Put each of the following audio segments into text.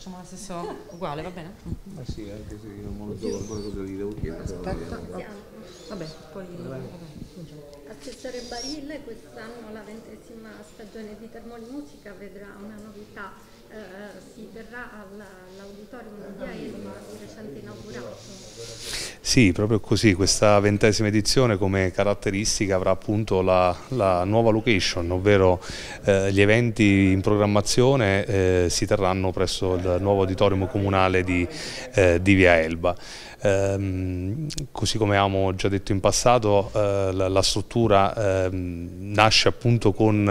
facciamo la stessa uguale, va bene? Ma eh sì, anche se io non lo so ancora cosa gli devo chiedere. Aspetta, vabbè, vabbè poi... Vabbè. Barille quest'anno la ventesima stagione di Termoli Musica vedrà una novità eh, si terrà all'auditorium di Aelma recente inaugurato. Sì, proprio così, questa ventesima edizione come caratteristica avrà appunto la, la nuova location, ovvero eh, gli eventi in programmazione eh, si terranno presso il nuovo auditorium comunale di, eh, di Via Elba. Ehm, così come abbiamo già detto in passato, eh, la, la, struttura ehm, nasce appunto con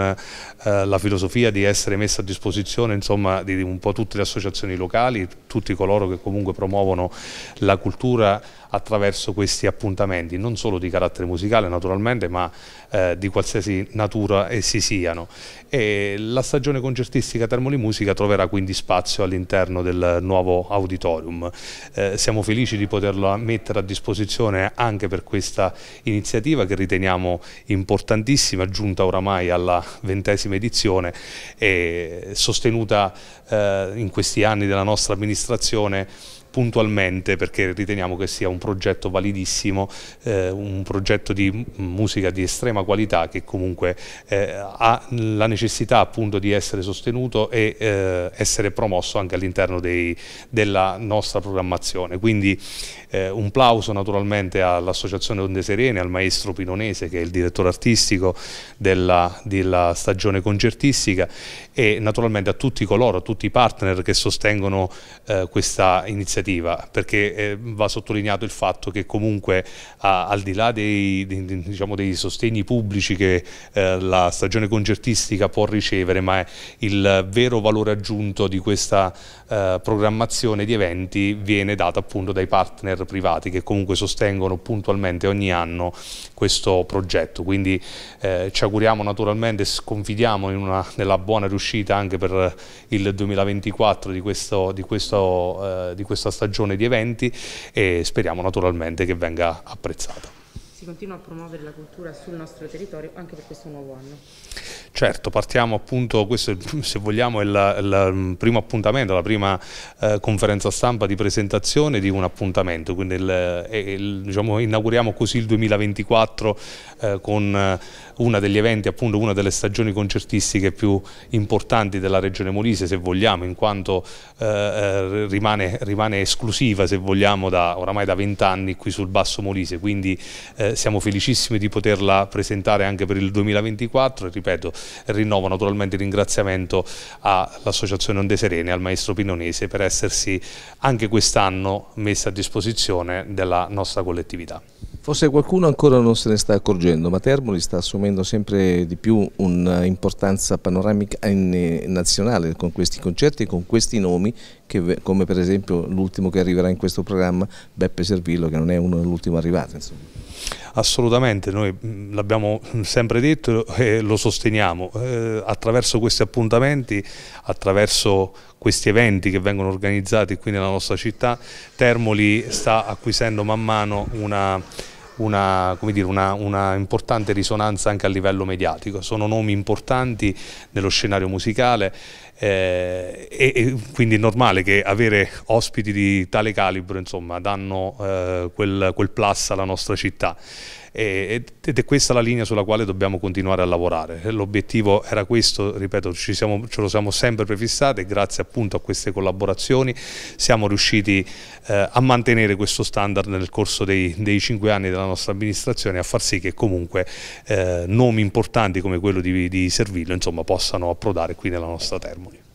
eh, la filosofia di essere messa a disposizione insomma, insomma, di un po' tutte le associazioni locali, tutti coloro che comunque promuovono la cultura attraverso questi appuntamenti, non solo di carattere musicale naturalmente, ma eh, di qualsiasi natura essi siano. E la stagione concertistica Termoli Musica troverà quindi spazio all'interno del nuovo auditorium. Eh, siamo felici di poterlo mettere a disposizione anche per questa iniziativa che riteniamo importantissima, giunta oramai alla ventesima edizione e sostenuta eh, in questi anni della nostra amministrazione puntualmente perché riteniamo che sia un progetto validissimo, eh, un progetto di musica di estrema qualità che comunque eh, ha la necessità appunto di essere sostenuto e eh, essere promosso anche all'interno della nostra programmazione. Quindi eh, un plauso naturalmente all'Associazione Onde Serene, al maestro Pinonese che è il direttore artistico della, della stagione concertistica e naturalmente a tutti coloro, a tutti i partner che sostengono eh, questa iniziativa iniziativa perché eh, va sottolineato il fatto che comunque ah, al di là dei, dei, diciamo, dei sostegni pubblici che eh, la stagione concertistica può ricevere ma il vero valore aggiunto di questa eh, programmazione di eventi viene dato appunto dai partner privati che comunque sostengono puntualmente ogni anno questo progetto quindi eh, ci auguriamo naturalmente sconfidiamo una, nella buona riuscita anche per il 2024 di questo, di questo eh, di questa questa stagione di eventi e speriamo naturalmente che venga apprezzata. Si continua a promuovere la cultura sul nostro territorio anche per questo nuovo anno? Certo, partiamo appunto, questo se vogliamo è il, mm, primo appuntamento, la prima eh, conferenza stampa di presentazione di un appuntamento, quindi il, eh, il, diciamo, inauguriamo così il 2024 eh, con eh, uno degli eventi, appunto una delle stagioni concertistiche più importanti della regione Molise se vogliamo, in quanto eh, eh rimane, rimane, esclusiva se vogliamo da, oramai da anni qui sul Basso Molise, quindi siamo felicissimi di poterla presentare anche per il 2024, e ripeto rinnovo naturalmente il ringraziamento all'Associazione Onde Serene e al maestro Pinonese per essersi anche quest'anno messa a disposizione della nostra collettività. Forse qualcuno ancora non se ne sta accorgendo, ma Termoli sta assumendo sempre di più un'importanza panoramica nazionale con questi concerti e con questi nomi, che, come per esempio l'ultimo che arriverà in questo programma, Beppe Servillo, che non è uno dell'ultimo arrivato. Insomma. Assolutamente, noi mm, l'abbiamo mm, sempre detto e lo sosteniamo. Eh, attraverso questi appuntamenti, attraverso questi eventi che vengono organizzati qui nella nostra città, Termoli sta acquisendo man mano una una, dire, una, una, importante risonanza anche a livello mediatico, sono nomi importanti nello scenario musicale eh, e, e, quindi è normale che avere ospiti di tale calibro insomma, danno eh, quel, quel plus alla nostra città ed è questa la linea sulla quale dobbiamo continuare a lavorare. L'obiettivo era questo, ripeto, siamo, ce lo siamo sempre prefissati e grazie appunto a queste collaborazioni siamo riusciti eh, a mantenere questo standard nel corso dei, dei, cinque anni della nostra amministrazione e a far sì che comunque eh, nomi importanti come quello di, di Servillo insomma, possano approdare qui nella nostra Termoli.